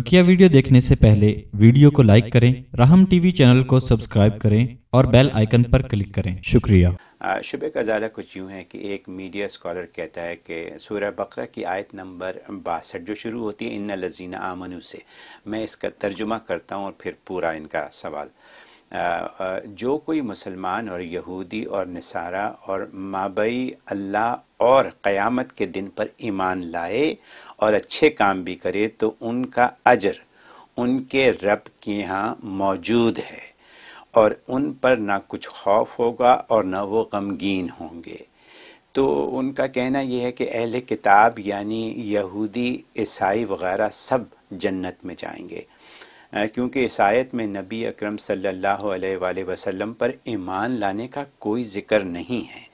बकिया वीडियो देखने से पहले वीडियो को लाइक करें राहम टीवी चैनल को सब्सक्राइब करें और बेल आइकन पर क्लिक करें शुक्रिया शुबे का ज़्यादा कुछ यूँ है कि एक मीडिया स्कॉलर कहता है कि सूर्य बकरा की आयत नंबर बासठ जो शुरू होती है इन लजीना आमनु से मैं इसका तर्जुमा करता हूँ और फिर पूरा इनका सवाल जो कोई मुसलमान और यहूदी और नसारा और माबई अल्लाह और क़यामत के दिन पर ईमान लाए और अच्छे काम भी करे तो उनका अजर उनके रब के यहाँ मौजूद है और उन पर ना कुछ खौफ होगा और ना वो गमगीन होंगे तो उनका कहना यह है कि अहल किताब यानी यहूदी ईसाई वगैरह सब जन्नत में जाएंगे क्योंकि ईसाइत में नबी अकरम सल्लल्लाहु अलैहि वसल्लम पर ईमान लाने का कोई ज़िक्र नहीं है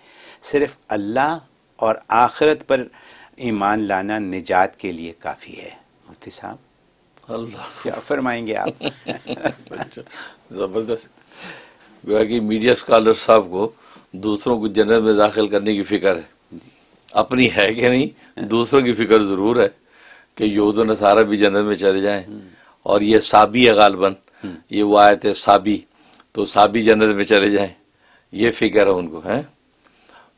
सिर्फ़ अल्लाह और आखरत पर ईमान लाना निजात के लिए काफ़ी है मुफ्ती साहब अल्लाह क्या फरमाएंगे आप अच्छा, ज़बरदस्त कि मीडिया स्कॉलर साहब को दूसरों को जन्नत में दाखिल करने की फ़िक्र है अपनी है कि नहीं दूसरों की फ़िक्र ज़रूर है कि यहूद नसारा भी जन्नत में चले जाएं हम्म। और ये साबी है गालबन हम्म। ये वो आयत है साबी तो साबी जन्नत में चले जाएं ये फ़िक्र है उनको है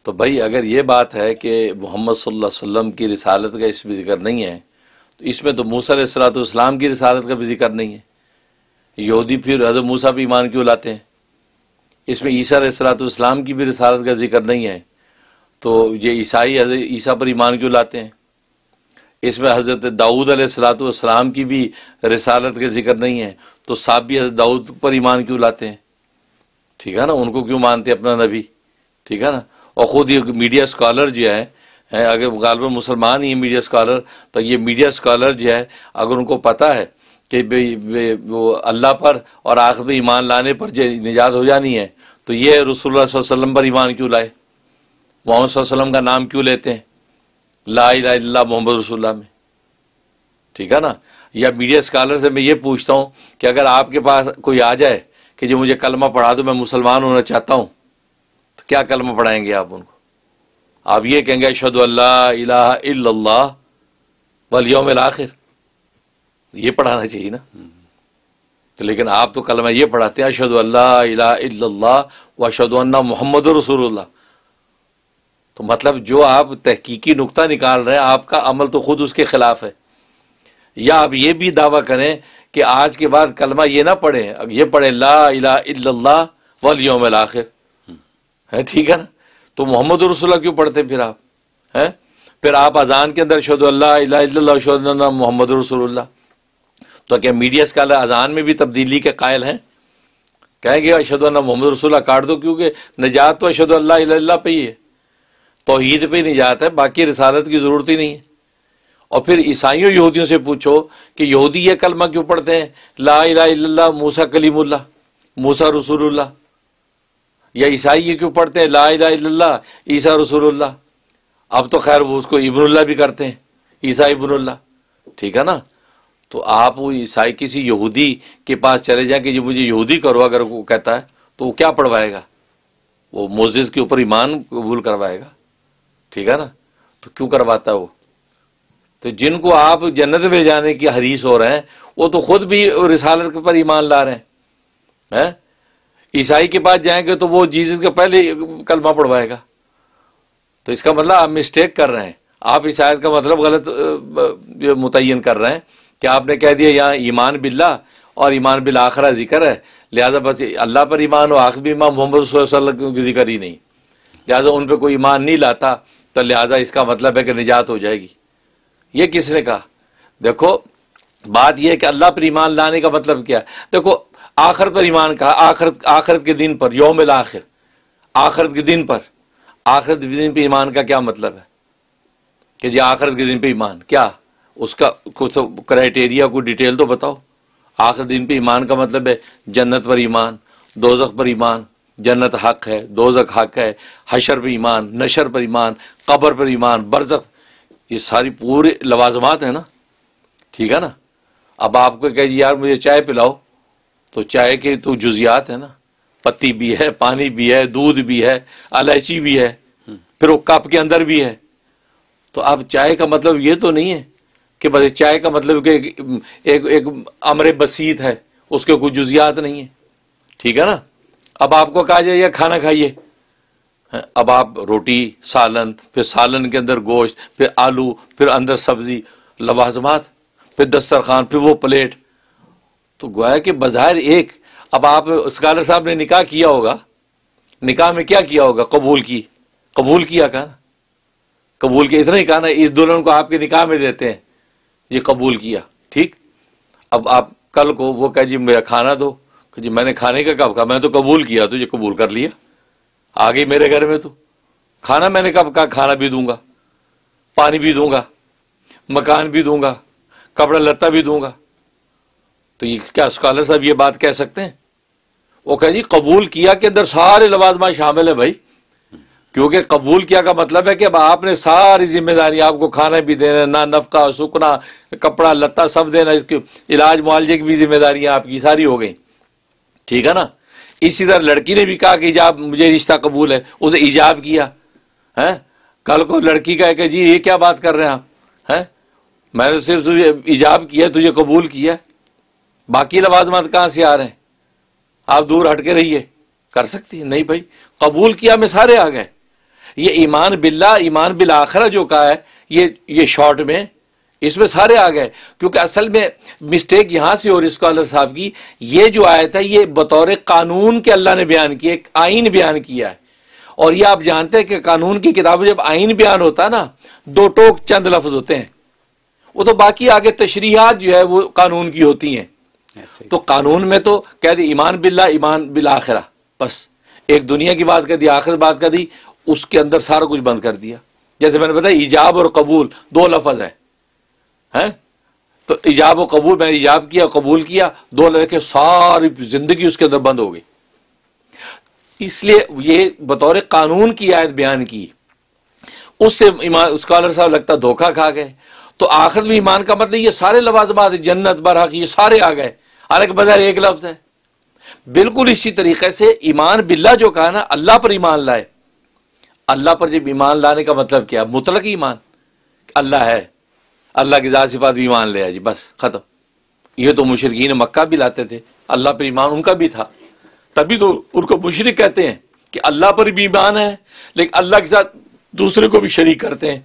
तो भाई अगर ये बात है कि मोहम्मद वसल्लम की रिसालत का इसमें जिक्र नहीं है तो इसमें तो मूसा की रिसालत का भी जिक्र नहीं है यहूदी फिर हजरत मूसा पर ईमान क्यों लाते हैं इसमें ईसा सलातम की भी रिसालत का जिक्र नहीं है तो ये ईसाई ईसा पर ईमान क्यों लाते हैं इसमें हज़रत दाऊद सलाम की भी रिसालत का जिक्र नहीं है तो भी हजरत दाऊद पर ईमान क्यों लाते हैं ठीक है ना उनको क्यों मानते अपना नबी ठीक है ना और ख़ुद ये मीडिया स्कॉलर जो है है अगर गालब मुसलमान ही मीडिया स्कॉलर तो ये मीडिया स्कॉलर जो है अगर उनको पता है कि वो अल्लाह पर और आखिर में ईमान लाने पर जो निजात हो जानी है तो ये रसूल वसल्लम पर ईमान क्यों लाए मोहम्मद वसल्लम का नाम क्यों लेते हैं ला ला मोहम्मद रसुल्ला में ठीक है ना या मीडिया स्कॉलर से मैं ये पूछता हूँ कि अगर आपके पास कोई आ जाए कि जो मुझे कलमा पढ़ा दो मैं मुसलमान होना चाहता हूँ तो क्या कलमा पढ़ाएंगे आप उनको आप ये कहेंगे अशद अल्लाह वलियोम आखिर ये पढ़ाना चाहिए ना तो लेकिन आप तो कलमा ये पढ़ाते हैं अशद अल्लाह व अशद मोहम्मद रसूलुल्लाह तो मतलब जो आप तहकीकी नुकता निकाल रहे हैं आपका अमल तो खुद उसके खिलाफ है या आप ये भी दावा करें कि आज के बाद कलमा ये ना पढ़े अब ये पढ़े ला इला वलियोम आखिर है ठीक है ना तो मोहम्मद रसुल्ला क्यों पढ़ते फिर आप हैं फिर आप अजान के अंदर शहदल्ला मोहम्मद रसोल्ला तो क्या मीडिया स्कॉलर अजान में भी तब्दीली के कायल हैं कहेंगे अशद मोहम्मद रसोल्ला काट दो क्योंकि निजात तो अशद अल्लाह पे ही है तोहद पर ही निजात है बाकी रसालत की ज़रूरत ही नहीं है और फिर ईसाइयों यहूदियों से पूछो कि यहूदी ये कलमा क्यों पढ़ते हैं ला इला मूसा कलीमुल्ला मूसा रसूलुल्लाह या ईसाई ये क्यों पढ़ते हैं ला ला ईसा रसूलुल्लाह अब तो खैर वो उसको इबनुल्ला भी करते हैं ईसा इबनुल्ला ठीक है ना तो आप वो ईसाई किसी यहूदी के पास चले जाए कि जो मुझे यहूदी करो अगर वो कहता है तो वो क्या पढ़वाएगा वो मोजिस के ऊपर ईमान कबूल करवाएगा ठीक है ना तो क्यों करवाता है वो तो जिनको आप जन्नत में जाने की हरीस हो रहे हैं वो तो खुद भी रिसालत पर ईमान ला रहे हैं है? ईसाई के पास जाएंगे तो वो जीसस के पहले कलमा पढ़वाएगा तो इसका मतलब आप मिस्टेक कर रहे हैं आप इस आयत का मतलब गलत मुतन कर रहे हैं कि आपने कह दिया यहाँ ईमान बिल्ला और ईमान बिल आखरा जिक्र है लिहाजा बस अल्लाह पर ईमान और आखिर इमाम मोहम्मद की जिक्र ही नहीं लिहाजा उन पर कोई ईमान नहीं लाता तो लिहाजा इसका मतलब है कि निजात हो जाएगी ये किसने कहा देखो बात यह है कि अल्लाह पर ईमान लाने का मतलब क्या देखो आखरत पर ईमान का आखरत आखरत के दिन पर योम आखिर आखरत के दिन पर आखरत के दिन पर ईमान का क्या मतलब है कि जी आखरत के दिन पर ईमान क्या उसका कुछ क्राइटेरिया को डिटेल तो बताओ आखिर दिन पर ईमान का मतलब है जन्नत पर ईमान दोजख पर ईमान जन्नत हक है दोजक हक है हशर पर ईमान नशर पर ईमान कब्र पर ईमान बरजक ये सारी पूरे लवाजमात हैं ना ठीक है ना अब आपको कह यार मुझे चाय पिलाओ तो चाय के तो जुजियात है ना पत्ती भी है पानी भी है दूध भी है इलायची भी है फिर वो कप के अंदर भी है तो अब चाय का मतलब ये तो नहीं है कि बस चाय का मतलब कि एक एक अमर बसीत है उसके कोई जुजियात नहीं है ठीक है ना अब आपको कहा जाए खाना खाइए हाँ, अब आप रोटी सालन फिर सालन के अंदर गोश्त फिर आलू फिर अंदर सब्जी लवाजमात फिर दस्तरखान फिर वो प्लेट तो गोया कि बज़ाहिर एक अब आप स्कॉलर साहब ने निकाह किया होगा निकाह में क्या किया होगा कबूल की कबूल किया कहा ना कबूल किया इतना ही कहा ना इस दुल्हन को आपके निकाह में देते हैं ये कबूल किया ठीक अब आप कल को वो कह जी मेरा खाना दो जी मैंने खाने का कब कहा मैं तो कबूल किया तो ये कबूल कर लिया आ गई मेरे घर में तो खाना मैंने कब कहा खाना भी दूंगा पानी भी दूंगा मकान भी दूंगा कपड़ा लत्ता भी दूंगा तो ये क्या स्कॉलर साहब ये बात कह सकते हैं वो कह जी कबूल किया के अंदर सारे लवाजमा शामिल है भाई क्योंकि कबूल किया का मतलब है कि अब आपने सारी जिम्मेदारी आपको खाना भी देना ना नफका सुकना कपड़ा लत्ता सब देना इसके इलाज मुआवजे की भी जिम्मेदारियाँ आपकी सारी हो गई ठीक है ना इसी तरह लड़की ने भी कहा कि इजाब मुझे रिश्ता कबूल है उसने ईजाब किया है कल को लड़की का कि जी ये क्या बात कर रहे हैं आप हैं मैंने सिर्फ तुझे ईजाब किया तुझे कबूल किया बाकी लवाजमात कहां से आ रहे हैं आप दूर हटके रहिए कर सकती है नहीं भाई कबूल किया में सारे आ गए ये ईमान बिल्ला ईमान बिल आखरा जो कहा है ये ये शॉर्ट में इसमें सारे आ गए क्योंकि असल में मिस्टेक यहां से और स्कॉलर साहब की ये जो आया था ये बतौर कानून के अल्लाह ने बयान किया एक आइन बयान किया है और ये आप जानते हैं कि कानून की किताब जब आइन बयान होता है ना दो टोक चंद लफ्ज होते हैं वो तो बाकी आगे तशरीहत जो है वो कानून की होती हैं तो कानून में तो कह दी ईमान बिल्ला ईमान बिल आखिरा बस एक दुनिया की बात कर दी आखिर बात कर दी उसके अंदर सारा कुछ बंद कर दिया जैसे मैंने बताया ईजाब और कबूल दो लफज है, हैं तो ईजाब और कबूल मैंने ईजाब किया कबूल किया दो लड़के सारी जिंदगी उसके अंदर बंद हो गई इसलिए ये बतौर कानून की आयत बयान की उससे ईमान स्कॉलर साहब लगता धोखा खा गए तो आखिर में ईमान का मतलब ये सारे लवाजमात जन्नत बरहक ये सारे आ गए हालांकि बाजार एक लफ्ज है बिल्कुल इसी तरीके से ईमान बिल्ला जो कहा ना अल्लाह पर ईमान लाए अल्लाह पर जब ईमान लाने का मतलब क्या मुतलक ईमान अल्लाह है अल्लाह की जात भी ईमान ले जी बस ख़त्म ये तो मुशरकिन मक्का भी लाते थे अल्लाह पर ईमान उनका भी था तभी तो उनको मुशरक कहते हैं कि अल्लाह पर भी ईमान है लेकिन अल्लाह के साथ दूसरे को भी शरीक करते हैं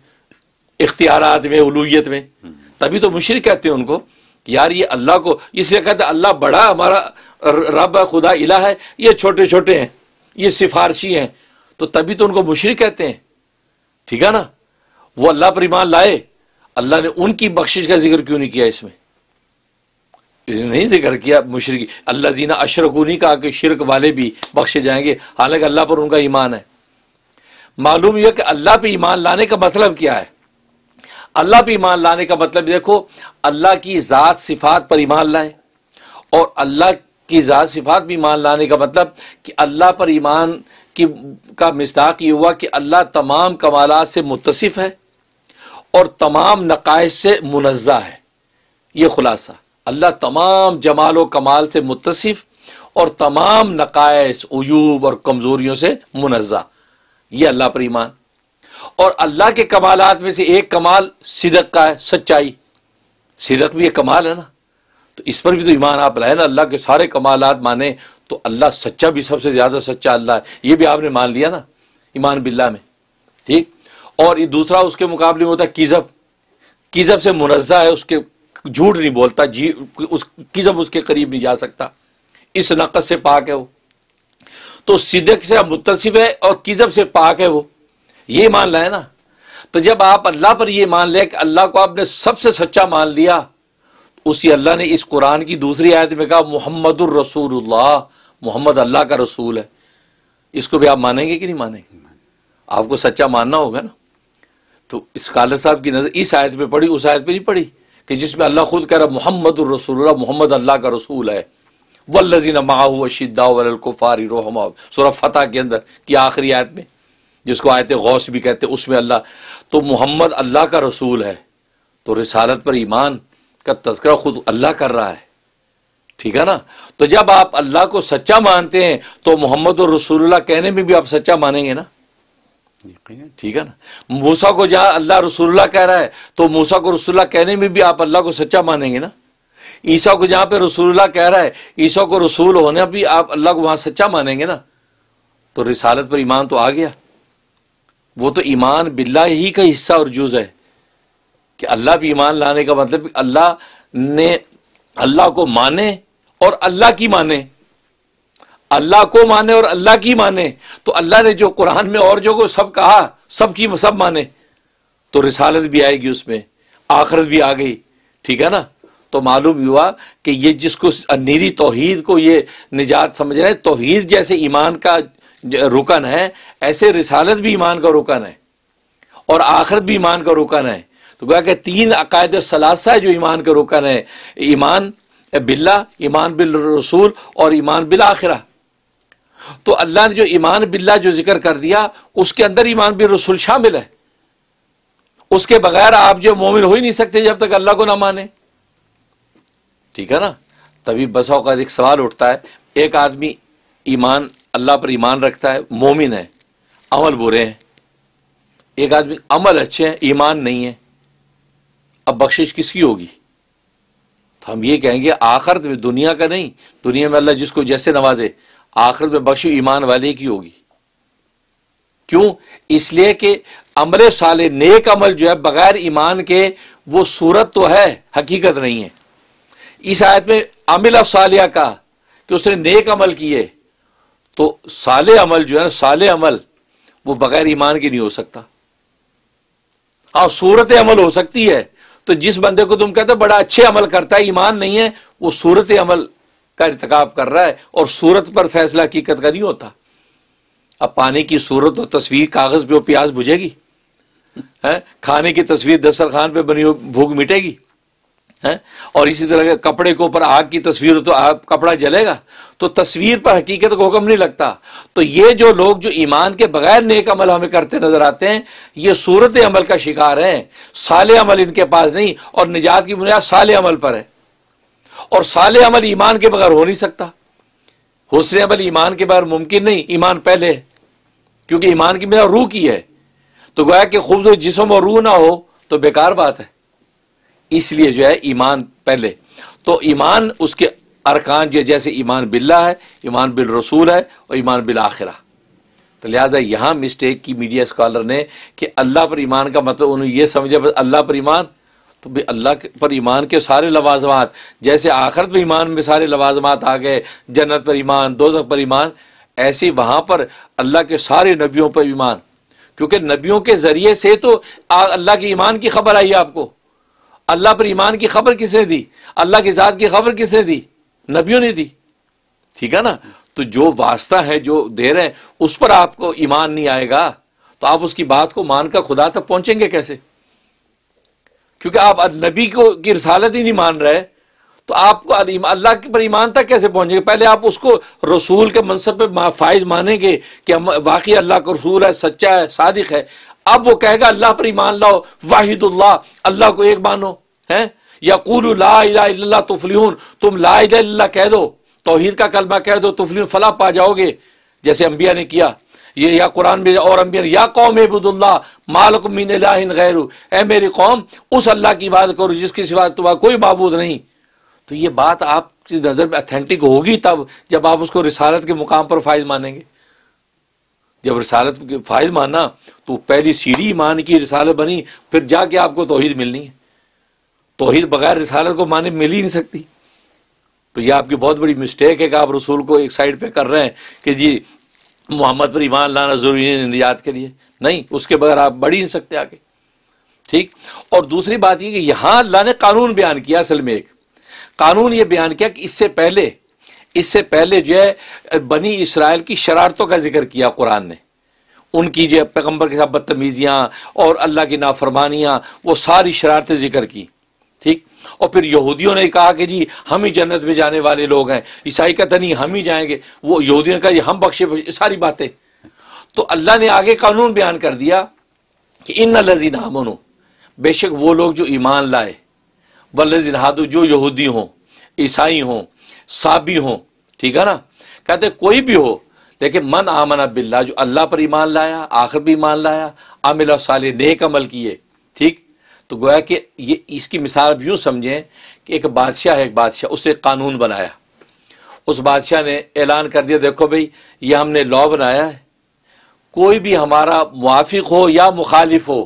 इख्तियारत में उलूयत में तभी तो मुशरक कहते हैं उनको कि यार ये अल्लाह को इसलिए कहते अल्लाह बड़ा हमारा रब है खुदा इला है ये छोटे छोटे हैं ये सिफारशी हैं तो तभी तो उनको मुशरक कहते हैं ठीक है ना वो अल्लाह पर ईमान लाए अल्लाह ने उनकी बख्शिश का जिक्र क्यों नहीं किया इसमें नहीं जिक्र किया मुशरक अल्लाह जीना अशरक नहीं कहा कि शिरक वाले भी बख्शे जाएंगे हालांकि अल्लाह पर उनका ईमान है मालूम यह कि अल्लाह पर ईमान लाने का मतलब क्या है अल्लाह पर ईमान लाने का मतलब देखो अल्लाह की ज़ात सिफात पर ईमान लाए और अल्लाह की ज़ात सिफात पर ईमान लाने का मतलब कि अल्लाह पर ईमान की का मजदाक ये हुआ कि अल्लाह तमाम कमाल से मुतसिफ़ है और तमाम नकाय से मुनज़ा है ये खुलासा अल्लाह तमाम जमाल व कमाल से मुतसिफ़ और तमाम नकायस अयूब और कमज़ोरियों से मुनज़ा ये अल्लाह पर ईमान और अल्लाह के कमालात में से एक कमाल सिदक का है सच्चाई सिदक भी एक कमाल है ना तो इस पर भी तो ईमान आप लाए ना अल्लाह के सारे कमालात माने तो अल्लाह सच्चा भी सबसे ज़्यादा सच्चा अल्लाह है ये भी आपने मान लिया ना ईमान बिल्ला में ठीक और ये दूसरा उसके मुकाबले में होता है किज़ब किज़ब से मुनज़ा है उसके झूठ नहीं बोलता जी उस किज़ब उसके करीब नहीं जा सकता इस नक़द से पाक है वो तो सिदक से मुतसिफ है और किज़ब से पाक है वो ये मान है ना तो जब आप अल्लाह पर यह मान लें कि अल्लाह को आपने सबसे सच्चा मान लिया तो उसी अल्लाह ने इस कुरान की दूसरी आयत में कहा मोहम्मद रसूलुल्लाह मोहम्मद अल्लाह का रसूल है इसको भी आप मानेंगे कि नहीं मानेंगे आपको सच्चा मानना होगा ना तो स्कालर साहब की नज़र इस आयत पे पढ़ी उस आयत पे नहीं पढ़ी कि जिसमें अल्लाह खुद कह रहा मोहम्मद रसूल मोहम्मद अल्लाह का रसूल है वल्लजीन माहू अशिद्दाफारी रोहमा सूरह फतह के अंदर की आखिरी आयत में जिसको आयत गौस भी कहते उसमें अल्लाह तो मोहम्मद अल्लाह का रसूल है तो रिसालत पर ईमान का तस्करा खुद अल्लाह कर रहा है ठीक है ना तो जब आप अल्लाह को सच्चा मानते हैं तो मोहम्मद और रसूल्ला कहने में भी आप सच्चा मानेंगे ना ठीक है ना मूसा को जहाँ अल्लाह रसूल्ला कह रहा है तो मूसा को रसुल्ला कहने में भी आप अल्लाह को सच्चा मानेंगे ना ईसा को जहां पे रसूल्ला कह रहा है ईसा को रसूल होने भी आप अल्लाह को वहां सच्चा मानेंगे ना तो रिसालत पर ईमान तो आ गया वो तो ईमान बिल्ला ही का हिस्सा और जुज़ है कि अल्लाह भी ईमान लाने का मतलब अल्लाह ने अल्लाह को माने और अल्लाह की माने अल्लाह को माने और अल्लाह की माने तो अल्लाह ने जो कुरान में और जो को सब कहा सब की सब माने तो रिसालत भी आएगी उसमें आखरत भी आ गई ठीक है ना तो मालूम हुआ कि ये जिसको अनिरी तोहहीद को ये निजात समझ रहे हैं तोहहीद जैसे ईमान का रुकन है ऐसे रिसालत भी ईमान का रुकन है और आखरत भी ईमान का रुकन है तो क्या क्या तीन अकायद सलासा है जो ईमान का रुकन है ईमान बिल्ला ईमान बिल रसूल और ईमान बिल आखरा तो अल्लाह ने जो ईमान बिल्ला जो जिक्र कर दिया उसके अंदर ईमान बिल रसूल शामिल है उसके बगैर आप जो मोमिन हो ही नहीं सकते जब तक अल्लाह को ना माने ठीक है ना तभी बस का एक सवाल उठता है एक आदमी ईमान अल्लाह पर ईमान रखता है मोमिन है अमल बुरे हैं एक आदमी अमल अच्छे हैं ईमान नहीं है अब बख्शिश किसकी होगी तो हम ये कहेंगे आखिरत में दुनिया का नहीं दुनिया में अल्लाह जिसको जैसे नवाजे आखिरत में बख्शिश ईमान वाले की होगी क्यों इसलिए कि अमल साले नेक अमल जो है बगैर ईमान के वो सूरत तो है हकीकत नहीं है इस आयत में अमिल सालिया का कि उसने नेक अमल किए तो साले अमल जो है ना साले अमल वो बगैर ईमान के नहीं हो सकता और हाँ, सूरत अमल हो सकती है तो जिस बंदे को तुम कहते हो बड़ा अच्छे अमल करता है ईमान नहीं है वो सूरत अमल का इंतकाब कर रहा है और सूरत पर फैसला हकीकत का नहीं होता अब पानी की सूरत और तस्वीर कागज पे प्याज बुझेगी है खाने की तस्वीर दस्तरखान पे बनी भूख मिटेगी है और इसी तरह के कपड़े के ऊपर आग की तस्वीर हो तो आग कपड़ा जलेगा तो तस्वीर पर हकीकत का हुक्म नहीं लगता तो ये जो लोग जो ईमान के बगैर नेक अमल हमें करते नजर आते हैं ये सूरत अमल का शिकार है साल अमल इनके पास नहीं और निजात की बुनियाद साल अमल पर है और साल अमल ईमान के बगैर हो नहीं सकता हौसले अमल ईमान के बगैर मुमकिन नहीं ईमान पहले है क्योंकि ईमान की मेरा रूह की है तो गोया कि खूबसूरत जिसम और रूह ना हो तो बेकार बात है इसलिए जो है ईमान पहले तो ईमान उसके अरकान जो जैसे ईमान बिल्ला है ईमान बिल रसूल है और ईमान बिल आखिरा तो लिहाजा यहाँ मिस्टेक की मीडिया स्कॉलर ने कि अल्लाह पर ईमान का मतलब उन्हें यह समझा बस अल्लाह पर ईमान तो भी अल्लाह पर ईमान के सारे लवाजमात जैसे आखरत में ईमान में सारे लवाजमात आ गए जन्नत पर ईमान दोजख पर ईमान ऐसे वहाँ पर अल्लाह के सारे नबियों पर ईमान क्योंकि नबियों के ज़रिए से तो अल्लाह के ईमान की खबर आई आपको अल्लाह पर ईमान की खबर किसने दी अल्लाह की ज़ात की खबर किसने दी नबियों ने दी ठीक है ना तो जो वास्ता है जो दे रहे हैं उस पर आपको ईमान नहीं आएगा तो आप उसकी बात को मानकर खुदा तक पहुंचेंगे कैसे क्योंकि आप नबी को की रसालत ही नहीं मान रहे तो आप अल्लाह पर ईमान तक कैसे पहुंचेंगे पहले आप उसको रसूल के मनसब पर फाइज मानेंगे कि हम वाकई अल्लाह का रसूल है सच्चा है सादिक है अब वो कहेगा अल्लाह पर ईमान लाओ वाहिदुल्ला अल्लाह को एक मानो है या कुल ला तुफलियून तुम ला कह दो तोहिद का कलमा कह दो तुफलियून फला पा जाओगे जैसे अंबिया ने किया ये या कुरान में और अंबिया ने या कौम एबुदुल्ला मालक मीन गैर ए मेरी कौम उस अल्लाह की बात करो जिसके सिवा तुम्हारा कोई मबूद नहीं तो ये बात आपकी नज़र में अथेंटिक होगी तब जब आप उसको रिसालत के मुकाम पर फायज मानेंगे जब रसालत फायद माना तो पहली सीढ़ी ईमान की रसालत बनी फिर जाके आपको तोहहीद मिलनी है तोहिर बगैर रसालत को माने मिल ही नहीं सकती तो ये आपकी बहुत बड़ी मिस्टेक है कि आप रसूल को एक साइड पे कर रहे हैं कि जी मोहम्मद पर ईमान लाना ज़रूरी है निजात के लिए नहीं उसके बगैर आप बढ़ ही नहीं सकते आगे ठीक और दूसरी बात ये कि यहां अल्लाह ने कानून बयान किया असल में एक कानून ये बयान किया कि इससे पहले इससे पहले जो है बनी इसराइल की शरारतों का जिक्र किया कुरान ने उनकी जो पैगम्बर के साथ बदतमीज़ियाँ और अल्लाह की नाफरमानियाँ वो सारी शरारतें जिक्र की ठीक और फिर यहूदियों ने कहा कि जी हम ही जन्नत में जाने वाले लोग हैं ईसाई का तनी हम ही जाएंगे वो यहूदियों ने कहा हम बख्शे सारी बातें तो अल्लाह ने आगे कानून बयान कर दिया कि इन लजीन हमनो बेशक वो लोग जो ईमान लाए वल्लिन हादू जो यहूदी हों ईसाई हों साबी हो ठीक है ना कहते कोई भी हो लेकिन मन आमना बिल्ला जो अल्लाह पर ईमान लाया आखिर भी ईमान लाया आमिल साल नेक अमल किए ठीक तो गोया कि ये इसकी मिसाल यूं यूँ समझें कि एक बादशाह है एक बादशाह उसने कानून बनाया उस बादशाह ने ऐलान कर दिया देखो भाई ये हमने लॉ बनाया है कोई भी हमारा मुआफिक हो या मुखालिफ हो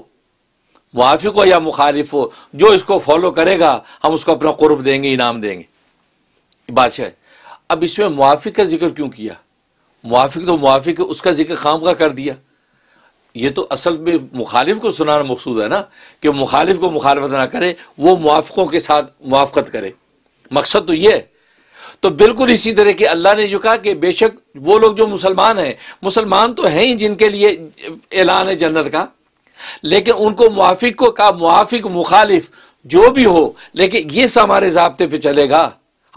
मुआफिक हो या मुखालिफ हो जो इसको फॉलो करेगा हम उसको अपना कुर्ब देंगे इनाम देंगे बादशाह है अब इसमें मुआफिक का जिक्र क्यों किया मुआफिक तो मुआफिक उसका जिक्र खाम का कर दिया ये तो असल में मुखालिफ को सुनाना मकसूद है ना कि मुखालिफ को मुखालफत ना करे वो मुआफ़ों के साथ मुआफ़त करे मकसद तो ये तो बिल्कुल इसी तरह की अल्लाह ने जो कहा कि बेशक वो लोग जो मुसलमान हैं मुसलमान तो हैं ही जिनके लिए ऐलान है जन्नत का लेकिन उनको मुआफ़ को कहा मुआफिक मुखालिफ जो भी हो लेकिन ये हमारे जबते पे चलेगा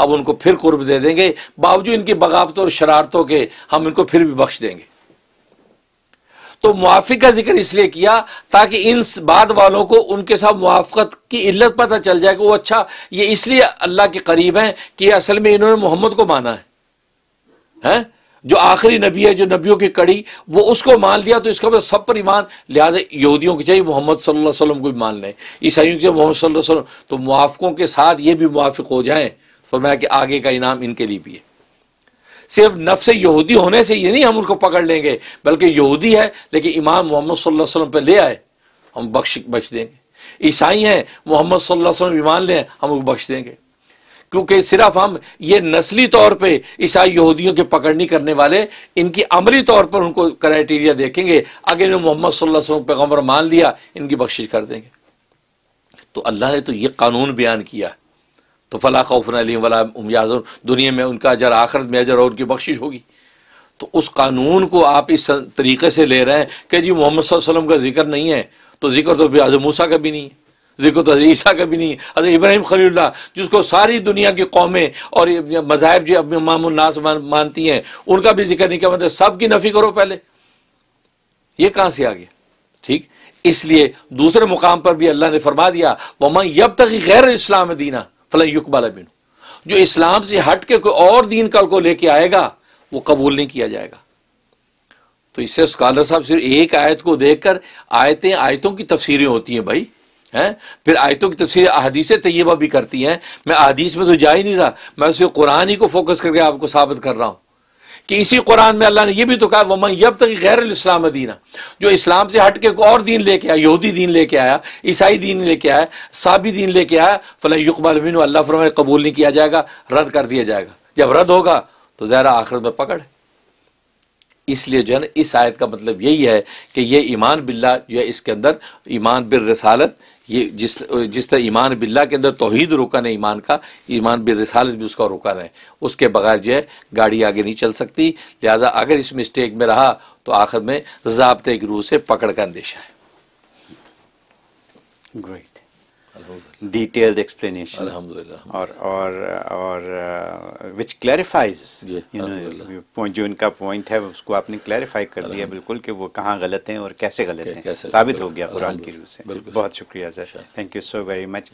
अब उनको फिर कुर्ब दे देंगे बावजूद इनकी बगावतों और शरारतों के हम इनको फिर भी बख्श देंगे तो मुआफ़ी का जिक्र इसलिए किया ताकि इन बाद वालों को उनके साथ मुआफ़त की इल्लत पता चल जाए कि वो अच्छा ये इसलिए अल्लाह के करीब हैं कि असल में इन्होंने मोहम्मद को माना है हैं जो आखिरी नबी है जो नबियों की कड़ी वो उसको मान लिया तो इसका मतलब सब पर ईमान लिहाजा यहूदियों की चाहिए मोहम्मद सल्लल्लाहु अलैहि वसल्लम को भी मान लें ईसाइयों के मोहम्मद सल्लल्लाहु अलैहि वसल्लम तो मुआफ़ों के साथ ये भी मुआफ़ हो जाएं फरमाया कि आगे का इनाम इनके लिए भी है सिर्फ नफ्स यहूदी होने से ये नहीं हम उनको पकड़ लेंगे बल्कि यहूदी है लेकिन इमाम मोहम्मद सल्लल्लाहु अलैहि वसल्लम पे ले आए हम बख्श बख्श देंगे ईसाई हैं मोहम्मद सल्लल्लाहु अलैहि वसल्लम ईमान लें हम उनको बख्श देंगे क्योंकि सिर्फ हम ये नस्ली तौर पर ईसाई यहूदियों के पकड़ नहीं करने वाले इनकी अमली तौर पर उनको क्राइटेरिया देखेंगे अगर इन्हें मोहम्मद सल्लल्लाहु अलैहि वसल्लम पैगम्बर मान लिया इनकी बख्शिश कर देंगे तो अल्लाह ने तो ये कानून बयान किया तो फला खौफन अलीम वला उमयाज दुनिया में उनका अजर आखरत में अजर और उनकी बख्शिश होगी तो उस कानून को आप इस तरीके से ले रहे हैं कि जी मोहम्मद वसलम का जिक्र नहीं है तो जिक्र तो हज़र मूसा का भी नहीं है जिक्र तो ईसा का भी नहीं है अरे इब्राहिम खलील्ला जिसको सारी दुनिया की कौमें और मज़ाहब जो अपने मामनास मानती हैं उनका भी जिक्र नहीं किया मतलब सब की नफ़ी करो पहले ये कहाँ से आ गया ठीक इसलिए दूसरे मुकाम पर भी अल्लाह ने फरमा दिया वमा यब तक गैर इस्लाम दीना फला युकबाला बिन जो इस्लाम से हट के कोई और दीन कल को लेके आएगा वो कबूल नहीं किया जाएगा तो इससे स्कॉलर साहब सिर्फ एक आयत को देखकर आयतें आयतों की तफसीरें होती हैं भाई हैं फिर आयतों की तफसीर अहदीस तय्यबा भी करती हैं मैं अहदीस में तो जा ही नहीं रहा मैं उसे कुरान ही को फोकस करके आपको साबित कर रहा हूं कि इसी कुरान में अल्लाह ने यह भी तो कहा वमन यब तक गैर इस्लाम दीना जो इस्लाम से हट के और दीन लेके आया यहूदी दीन लेके आया ईसाई दीन लेके आया साबी दीन लेके आया फला युकबाल अल्लाह फरमाए कबूल नहीं किया जाएगा रद्द कर दिया जाएगा जब रद्द होगा तो ज़रा आखिर में पकड़ इसलिए जो है ना इस आयत का मतलब यही है कि ये ईमान बिल्ला जो है इसके अंदर ईमान बिर रसालत ये जिस जिस तरह ईमान बिल्ला के अंदर तोहहीद रुकन है ईमान का ईमान बिर रसालत भी उसका रुकन है उसके बगैर जो है गाड़ी आगे नहीं चल सकती लिहाजा अगर इस मिस्टेक में रहा तो आखिर में जबते रूह से पकड़ का अंदेशा है ग्रेट डिटेल्ड एक्सप्लेनेशन और और और which clarifies you know point जो इनका पॉइंट है उसको आपने क्लैरिफाई कर दिया बिल्कुल कि वो कहाँ गलत हैं और कैसे गलत हैं साबित हो गया कुरान की रूह से बहुत शुक्रिया sir thank you so very much